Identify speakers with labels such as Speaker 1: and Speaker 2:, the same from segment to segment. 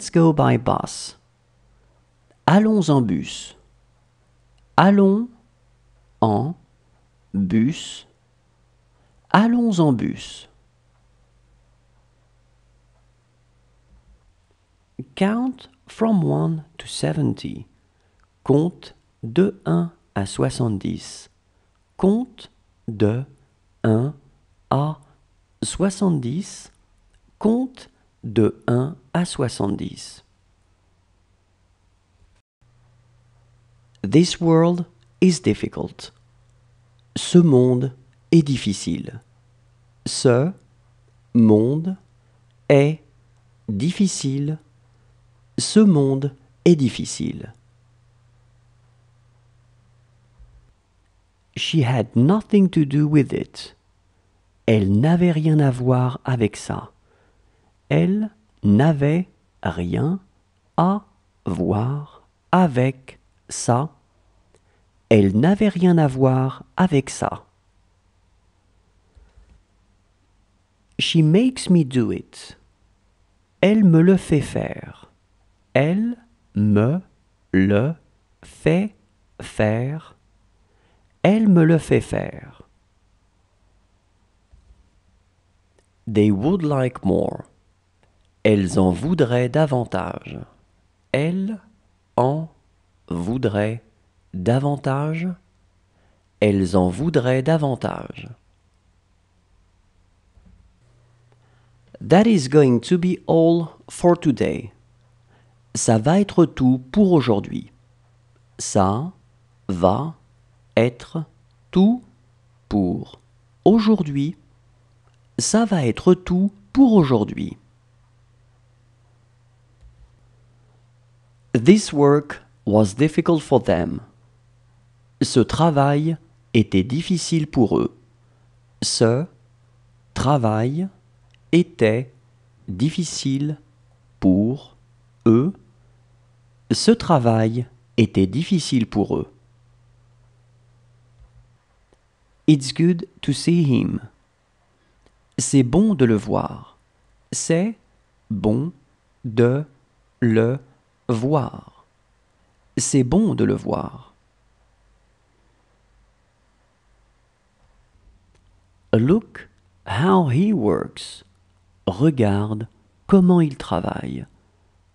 Speaker 1: Let's go by bus. Allons en bus. Allons en bus. Allons en bus. Count from 1 to 70. Compte de 1 à 70. Compte de 1 à 70. Compte de 1 à 70. This world is difficult. Ce monde est difficile. Ce monde est difficile. Ce monde est difficile. She had nothing to do with it. Elle n'avait rien à voir avec ça elle n'avait rien à voir avec ça. Elle n'avait rien à voir avec ça. She makes me do it. Elle me le fait faire. Elle me le fait faire. Elle me le fait faire. They would like more. Elles en voudraient davantage. Elles en voudraient davantage. Elles en voudraient davantage. That is going to be all for today. Ça va être tout pour aujourd'hui. Ça va être tout pour aujourd'hui. Ça va être tout pour aujourd'hui. This work was difficult for them. Ce travail était difficile pour eux. Ce travail était difficile pour eux. Ce travail était difficile pour eux. It's good to see him. C'est bon de le voir. C'est bon de le voir voir. C'est bon de le voir. Look how he works. Regarde comment il travaille.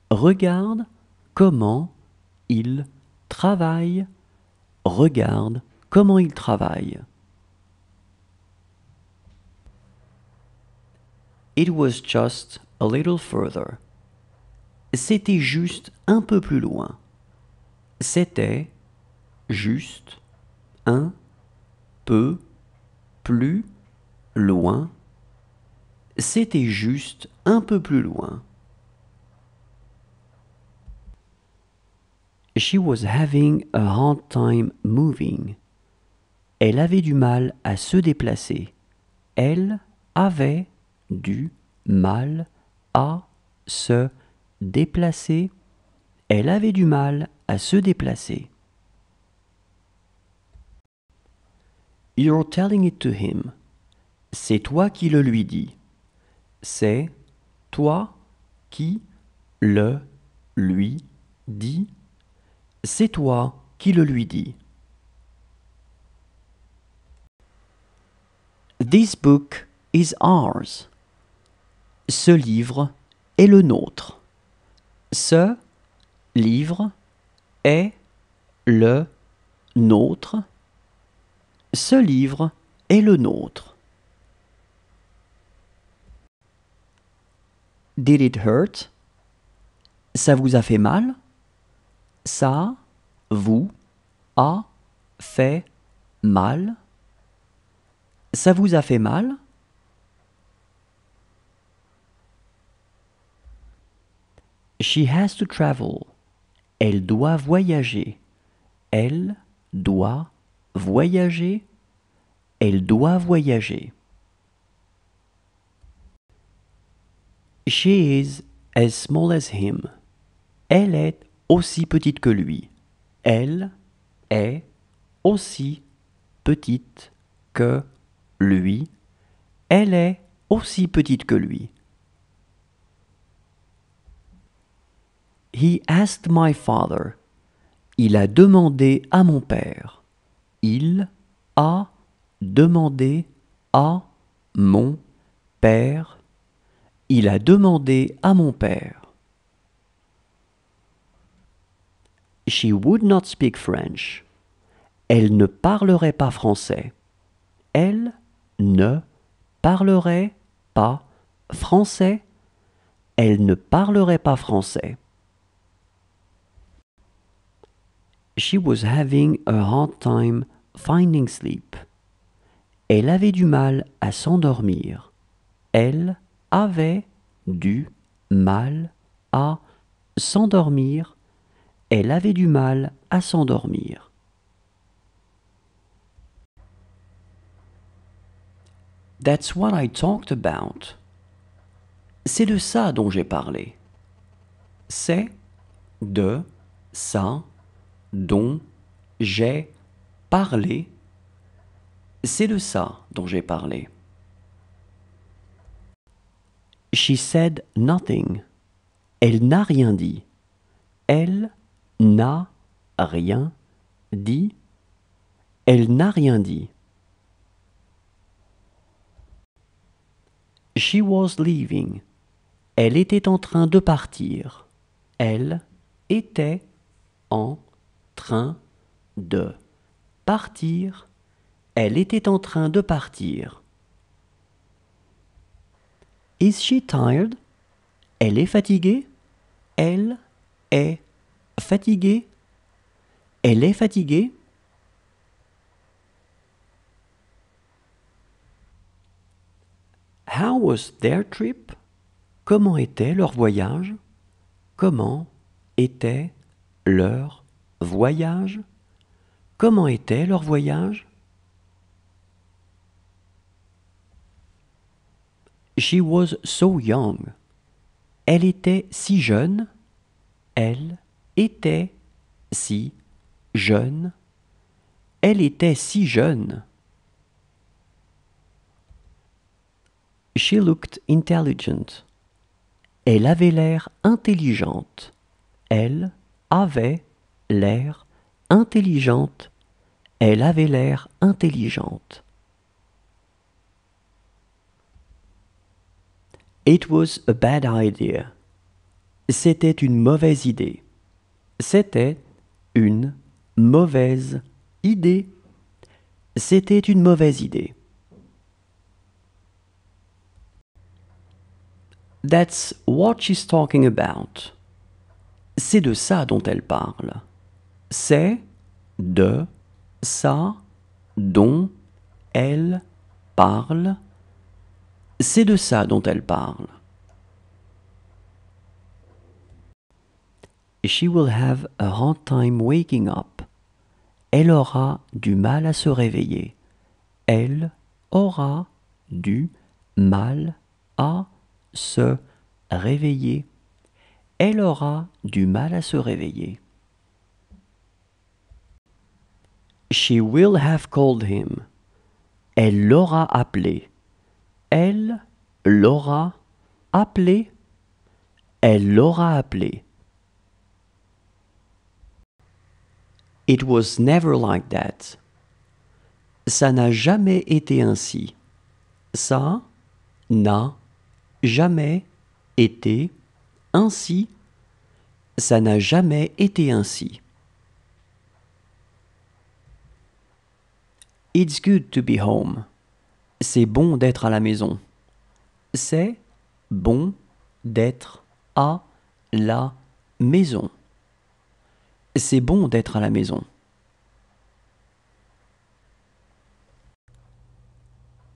Speaker 1: Regarde comment il travaille. Regarde comment il travaille. It was just a little further c'était juste un peu plus loin. C'était juste un peu plus loin. C'était juste un peu plus loin. She was having a hard time moving. Elle avait du mal à se déplacer. Elle avait du mal à se déplacer Déplacée, Elle avait du mal à se déplacer. You're telling it to him. C'est toi qui le lui dis. C'est toi qui le lui dis. C'est toi qui le lui dis. This book is ours. Ce livre est le nôtre ce livre est le nôtre. Ce livre est le nôtre. Did it hurt? Ça vous a fait mal? Ça vous a fait mal? Ça vous a fait mal? She has to travel. Elle doit voyager. Elle doit voyager. Elle doit voyager. She is as small as him. Elle est aussi petite que lui. Elle est aussi petite que lui. Elle est aussi petite que lui. He asked my father. Il a demandé à mon père. Il a demandé à mon père. Il a demandé à mon père. She would not speak French. Elle ne parlerait pas français. Elle ne parlerait pas français. Elle ne parlerait pas français. She was having a hard time finding sleep. Elle avait du mal à s'endormir. Elle avait du mal à s'endormir. Elle avait du mal à s'endormir. That's what I talked about. C'est de ça dont j'ai parlé. C'est de ça dont j'ai parlé, c'est de ça dont j'ai parlé. She said nothing. Elle n'a rien dit. Elle n'a rien dit. Elle n'a rien dit. She was leaving. Elle était en train de partir. Elle était en train de partir. Elle était en train de partir. Is she tired? Elle est fatiguée. Elle est fatiguée. Elle est fatiguée. How was their trip? Comment était leur voyage? Comment était leur voyage Comment était leur voyage She was so young. Elle était si jeune. Elle était si jeune. Elle était si jeune. She looked intelligent. Elle avait l'air intelligente. Elle avait l'air intelligente, elle avait l'air intelligente. It was a bad idea. C'était une mauvaise idée. C'était une mauvaise idée. C'était une mauvaise idée. That's what she's talking about. C'est de ça dont elle parle c'est, de, ça, dont, elle, parle. C'est de ça dont elle parle. She will have a hard time waking up. Elle aura du mal à se réveiller. Elle aura du mal à se réveiller. Elle aura du mal à se réveiller. she will have called him. Elle l'aura appelé. Elle l'aura appelé. Elle l'aura appelé. It was never like that. Ça n'a jamais été ainsi. Ça n'a jamais été ainsi. Ça n'a jamais été ainsi. It's good to be home. C'est bon d'être à la maison. C'est bon d'être à la maison. C'est bon d'être à la maison.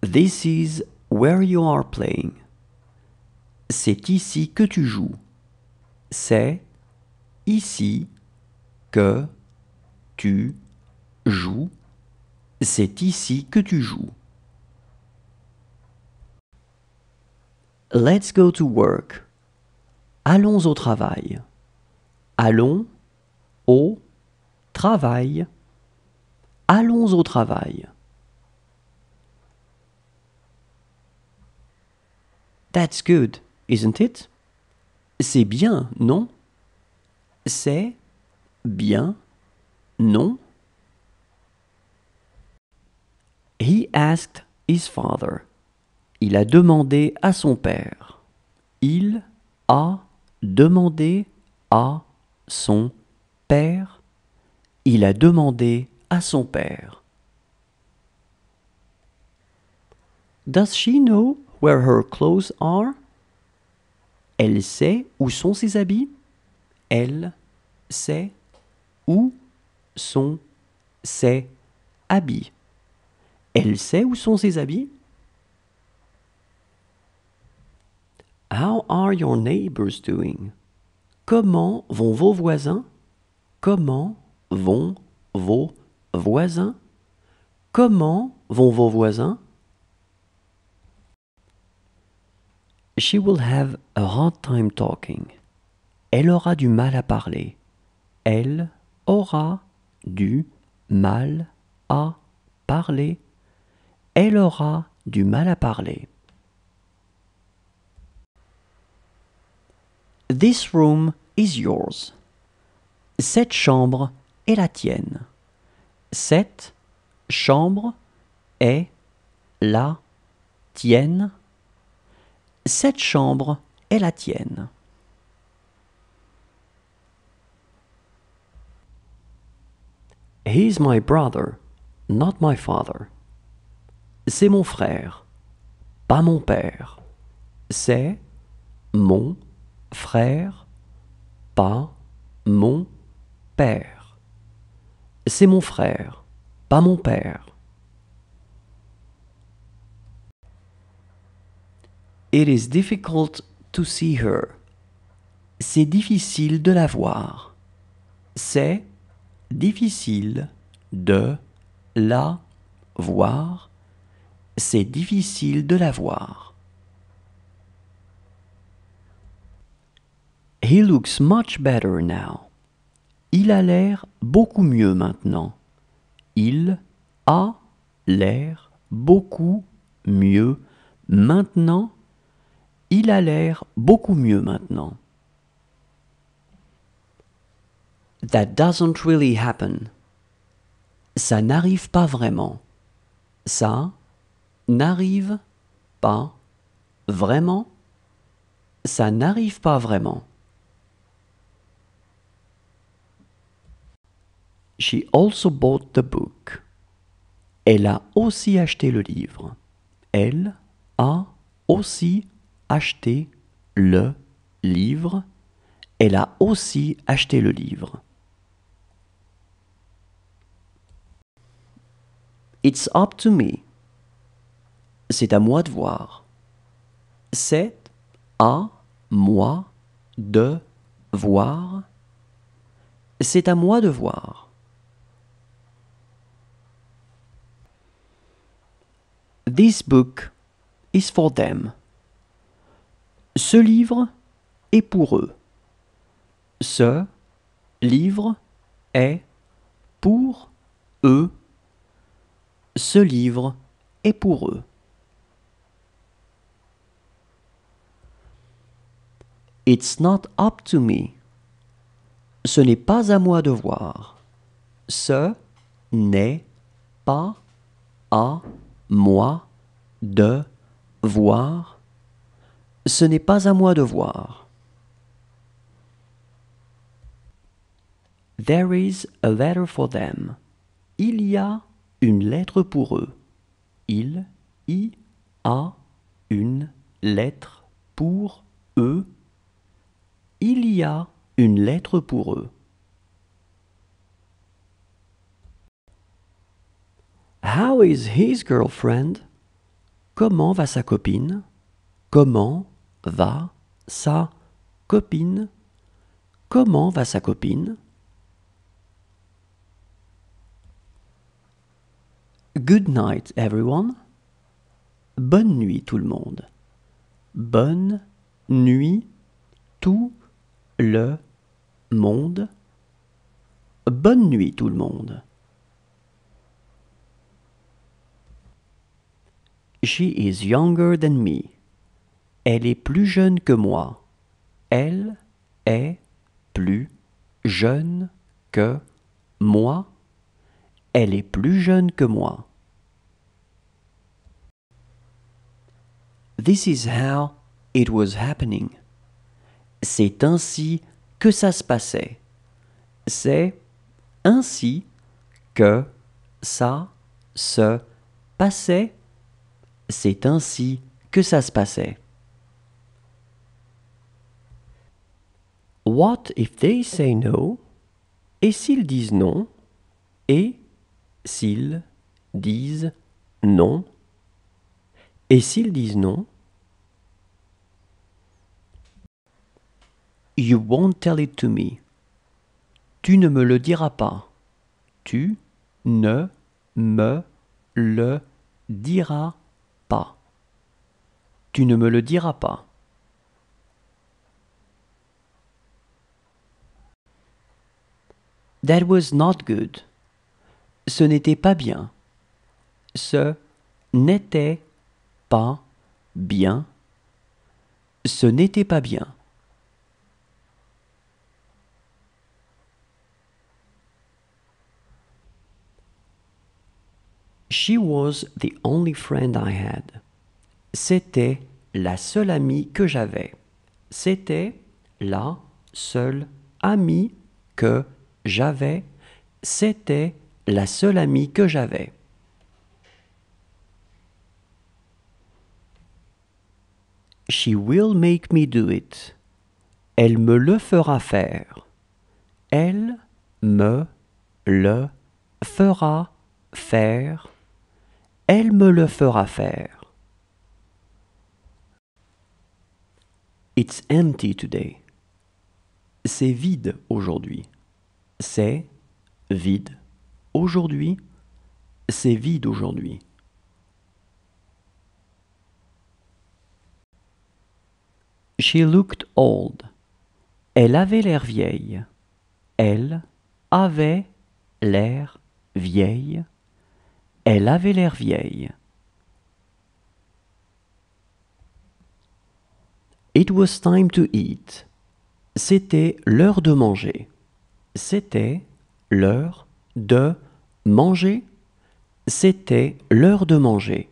Speaker 1: This is where you are playing. C'est ici que tu joues. C'est ici que tu joues. C'est ici que tu joues. Let's go to work. Allons au travail. Allons au travail. Allons au travail. That's good, isn't it? C'est bien, non? C'est bien, non? He asked his father. Il a demandé à son père. Il a demandé à son père. Il a demandé à son père. Does she know where her clothes are? Elle sait où sont ses habits? Elle sait où sont ses habits. Elle sait où sont ses habits? How are your neighbors doing? Comment vont vos voisins? Comment vont vos voisins? Comment vont vos voisins? She will have a hard time talking. Elle aura du mal à parler. Elle aura du mal à parler elle aura du mal à parler. This room is yours. Cette chambre est la tienne. Cette chambre est la tienne. Cette chambre est la tienne. He's my brother, not my father. C'est mon frère, pas mon père. C'est mon frère, pas mon père. C'est mon frère, pas mon père. It is difficult to see her. C'est difficile de la voir. C'est difficile de la voir c'est difficile de la voir. He looks much better now. Il a l'air beaucoup mieux maintenant. Il a l'air beaucoup mieux maintenant. Il a l'air beaucoup mieux maintenant. That doesn't really happen. Ça n'arrive pas vraiment. Ça n'arrive pas vraiment. Ça n'arrive pas vraiment. She also bought the book. Elle a aussi acheté le livre. Elle a aussi acheté le livre. Elle a aussi acheté le livre. It's up to me c'est à moi de voir. C'est à moi de voir. C'est à moi de voir. This book is for them. Ce livre est pour eux. Ce livre est pour eux. Ce livre est pour eux. It's not up to me. Ce n'est pas à moi de voir. Ce n'est pas à moi de voir. Ce n'est pas à moi de voir. There is a letter for them. Il y a une lettre pour eux. Il y a une lettre pour eux. Il y a une lettre pour eux. How is his girlfriend? Comment va sa copine? Comment va sa copine? Comment va sa copine? Good night, everyone. Bonne nuit, tout le monde. Bonne nuit, tout le monde. Bonne nuit tout le monde. She is younger than me. Elle est plus jeune que moi. Elle est plus jeune que moi. Elle est plus jeune que moi. This is how it was happening. C'est ainsi que ça se passait. C'est ainsi que ça se passait. C'est ainsi que ça se passait. What if they say no? Et s'ils disent non? Et s'ils disent non? Et s'ils disent non? You tell it to me. Tu ne me le diras pas. Tu ne me le diras pas. Tu ne me le diras pas. That was not good. Ce n'était pas bien. Ce n'était pas bien. Ce n'était pas bien. She was the only friend I had. C'était la seule amie que j'avais. C'était la seule amie que j'avais. C'était la seule amie que j'avais. She will make me do it. Elle me le fera faire. Elle me le fera faire elle me le fera faire. It's empty today. C'est vide aujourd'hui. C'est vide aujourd'hui. C'est vide aujourd'hui. She looked old. Elle avait l'air vieille. Elle avait l'air vieille. Elle avait l'air vieille. It was time to eat. C'était l'heure de manger. C'était l'heure de manger. C'était l'heure de manger.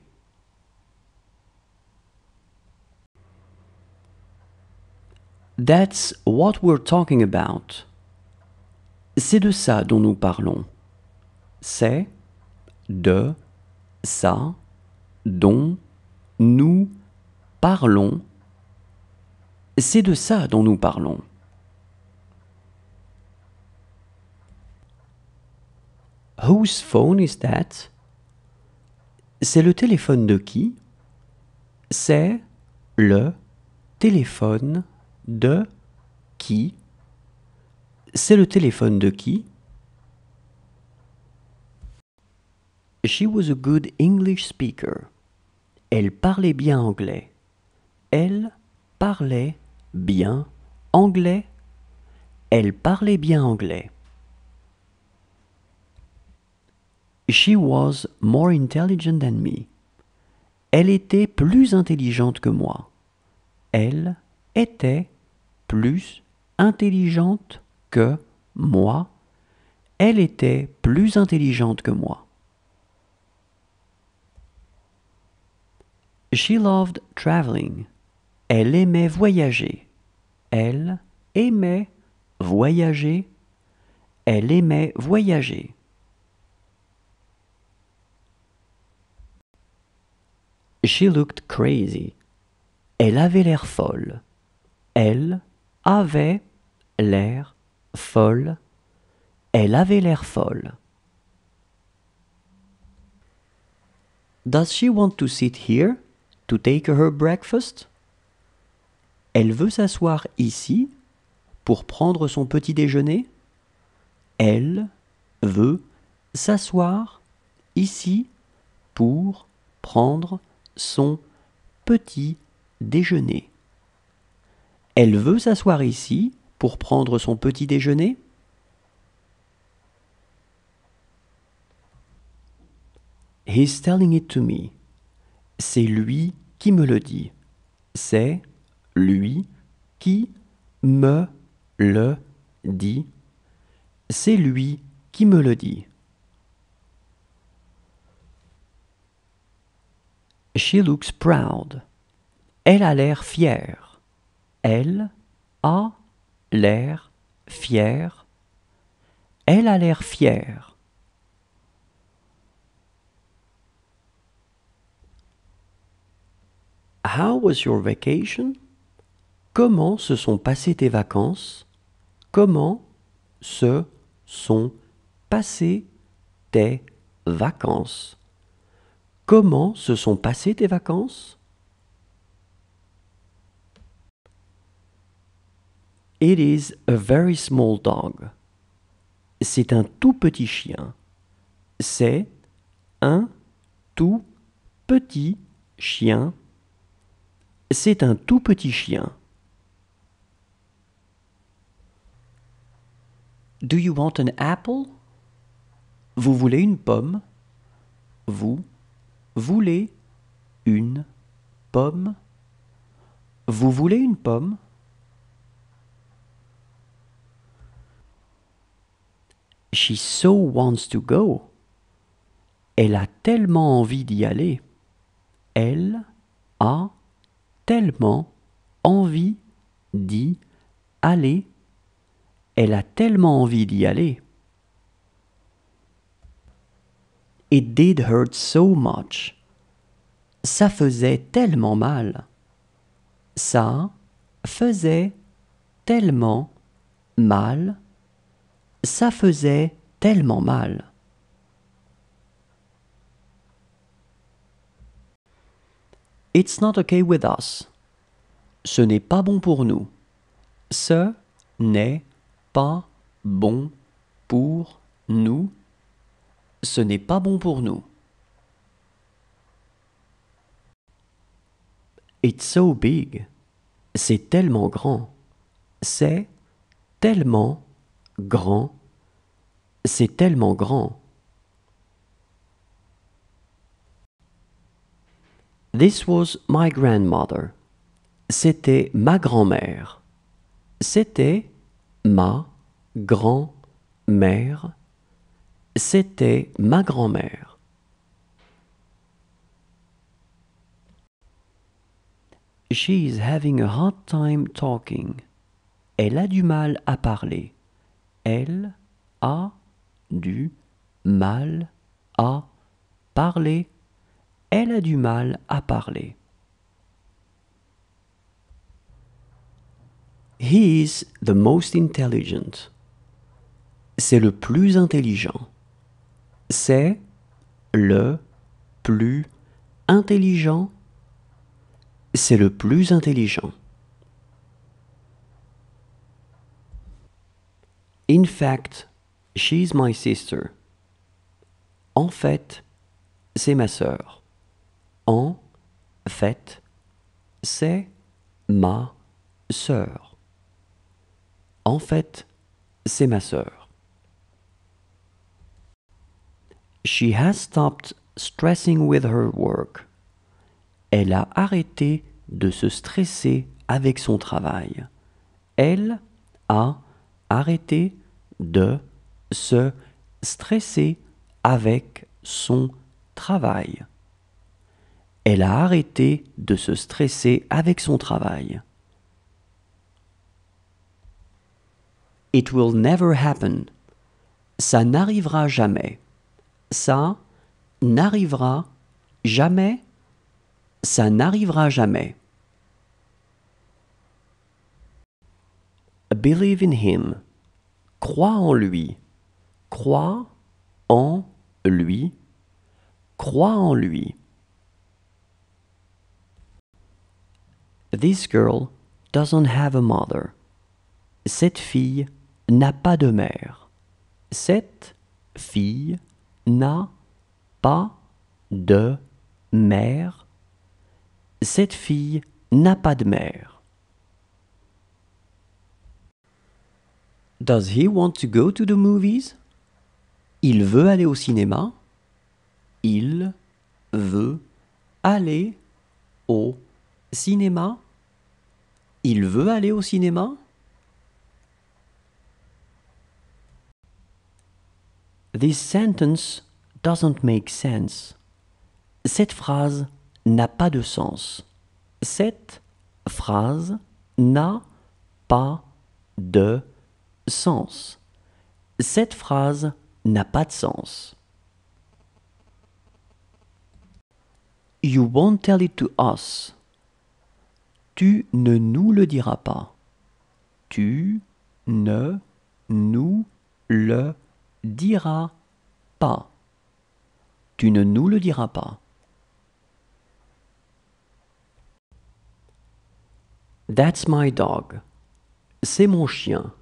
Speaker 1: That's what we're talking about. C'est de ça dont nous parlons. C'est de, ça, dont nous parlons, c'est de ça dont nous parlons. Whose phone is that? C'est le téléphone de qui? C'est le téléphone de qui? C'est le téléphone de qui? She was a good English speaker. Elle parlait bien anglais. Elle parlait bien anglais. Elle parlait bien anglais. She was more intelligent than me. Elle était plus intelligente que moi. Elle était plus intelligente que moi. Elle était plus intelligente que moi. She loved traveling. Elle aimait voyager. Elle aimait voyager. Elle aimait voyager. She looked crazy. Elle avait l'air folle. Elle avait l'air folle. Elle avait l'air folle. Does she want to sit here? to take her breakfast? Elle veut s'asseoir ici pour prendre son petit déjeuner? Elle veut s'asseoir ici pour prendre son petit déjeuner. Elle veut s'asseoir ici pour prendre son petit déjeuner? He's telling it to me. C'est lui qui me le dit. C'est lui qui me le dit. C'est lui qui me le dit. She looks proud. Elle a l'air fière. Elle a l'air fière. Elle a l'air fière. How was your vacation? Comment se sont passées tes vacances? Comment se sont passées tes vacances? Comment se sont passées tes vacances? It is a very small dog. C'est un tout petit chien. C'est un tout petit chien. C'est un tout petit chien. Do you want an apple? Vous voulez une pomme? Vous voulez une pomme? Vous voulez une pomme? She so wants to go. Elle a tellement envie d'y aller. Elle a tellement envie d'y aller. Elle a tellement envie d'y aller. It did hurt so much. Ça faisait tellement mal. Ça faisait tellement mal. Ça faisait tellement mal. It's not okay with us. Ce n'est pas bon pour nous. Ce n'est pas bon pour nous. Ce n'est pas bon pour nous. It's so big. C'est tellement grand. C'est tellement grand. C'est tellement grand. This was my grandmother. C'était ma grand-mère. C'était ma grand-mère. C'était ma grand-mère. She is having a hard time talking. Elle a du mal à parler. Elle a du mal à parler. Elle a du mal à parler. He is the most intelligent. C'est le plus intelligent. C'est le plus intelligent. C'est le plus intelligent. In fact, she's my sister. En fait, c'est ma sœur. En fait, c'est ma sœur. En fait, c'est ma sœur. She has stopped stressing with her work. Elle a arrêté de se stresser avec son travail. Elle a arrêté de se stresser avec son travail elle a arrêté de se stresser avec son travail. It will never happen. Ça n'arrivera jamais. Ça n'arrivera jamais. Ça n'arrivera jamais. Believe in him. Crois en lui. Crois en lui. Crois en lui. This girl doesn't have a mother. Cette fille n'a pas de mère. Cette fille n'a pas de mère. Cette fille n'a pas de mère. Does he want to go to the movies? Il veut aller au cinéma. Il veut aller au cinéma. Il veut aller au cinéma This sentence doesn't make sense. Cette phrase n'a pas de sens. Cette phrase n'a pas de sens. Cette phrase n'a pas de sens. You won't tell it to us. Tu ne nous le diras pas. Tu ne nous le diras pas. Tu ne nous le diras pas. That's my dog. C'est mon chien.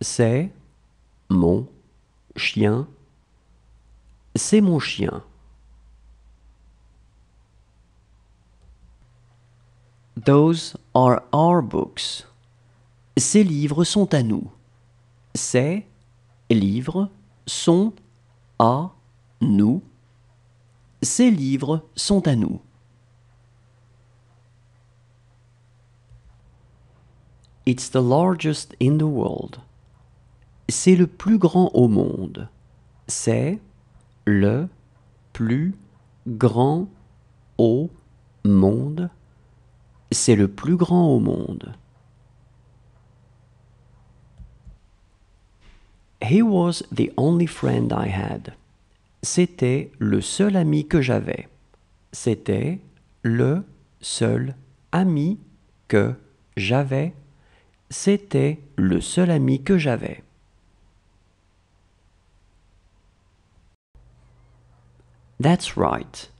Speaker 1: C'est mon chien. C'est mon chien. Those are our books. Ces livres sont à nous. Ces livres sont à nous. Ces livres sont à nous. It's the largest in the world. C'est le plus grand au monde. C'est le plus grand au monde. C'est le plus grand au monde. He was the only friend I had. C'était le seul ami que j'avais. C'était le seul ami que j'avais. C'était le seul ami que j'avais. That's right.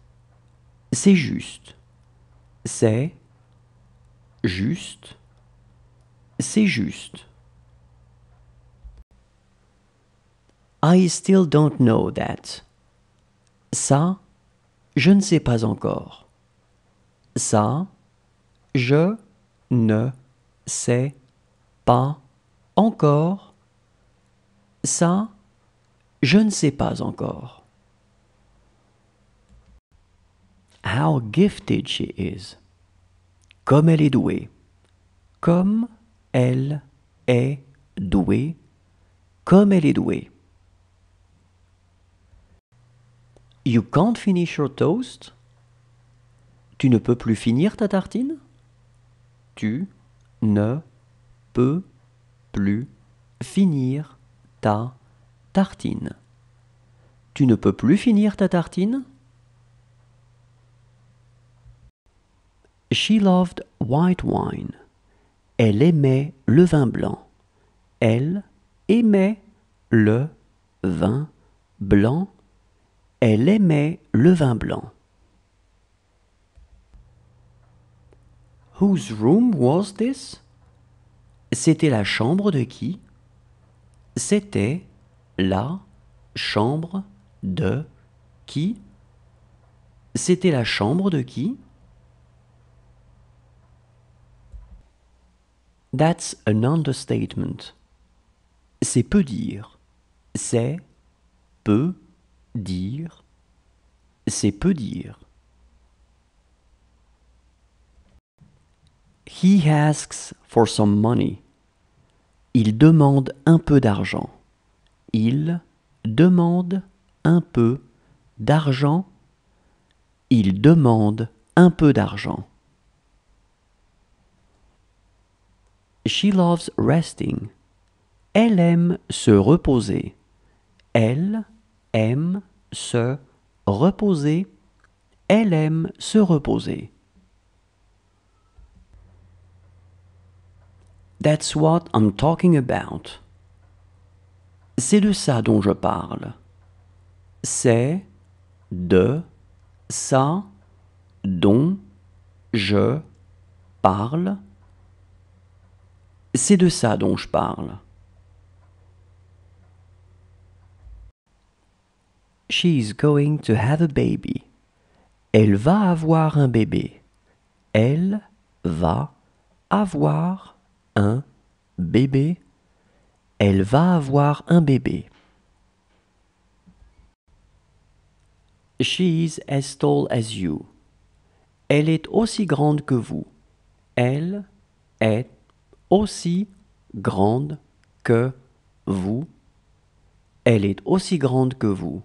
Speaker 1: C'est juste. C'est juste, c'est juste. I still don't know that. Ça, je ne sais pas encore. Ça, je ne sais pas encore. Ça, je ne sais pas encore. How gifted she is comme elle est douée. Comme elle est douée. Comme elle est douée. You can't finish your toast. Tu ne peux plus finir ta tartine. Tu ne peux plus finir ta tartine. Tu ne peux plus finir ta tartine. She loved white wine. Elle aimait le vin blanc. Elle aimait le vin blanc. Elle aimait le vin blanc. Whose room was this? C'était la chambre de qui? C'était la chambre de qui? C'était la chambre de qui? That's an understatement. C'est peu dire. C'est peu dire. C'est peu dire. He asks for some money. Il demande un peu d'argent. Il demande un peu d'argent. Il demande un peu d'argent. She loves resting. Elle aime se reposer. Elle aime se reposer. Elle aime se reposer. That's what I'm talking about. C'est de ça dont je parle. C'est de ça dont je parle. C'est de ça dont je parle. She's going to have a baby. Elle va avoir un bébé. Elle va avoir un bébé. Elle va avoir un bébé. She's as tall as you. Elle est aussi grande que vous. Elle est aussi grande que vous. Elle est aussi grande que vous.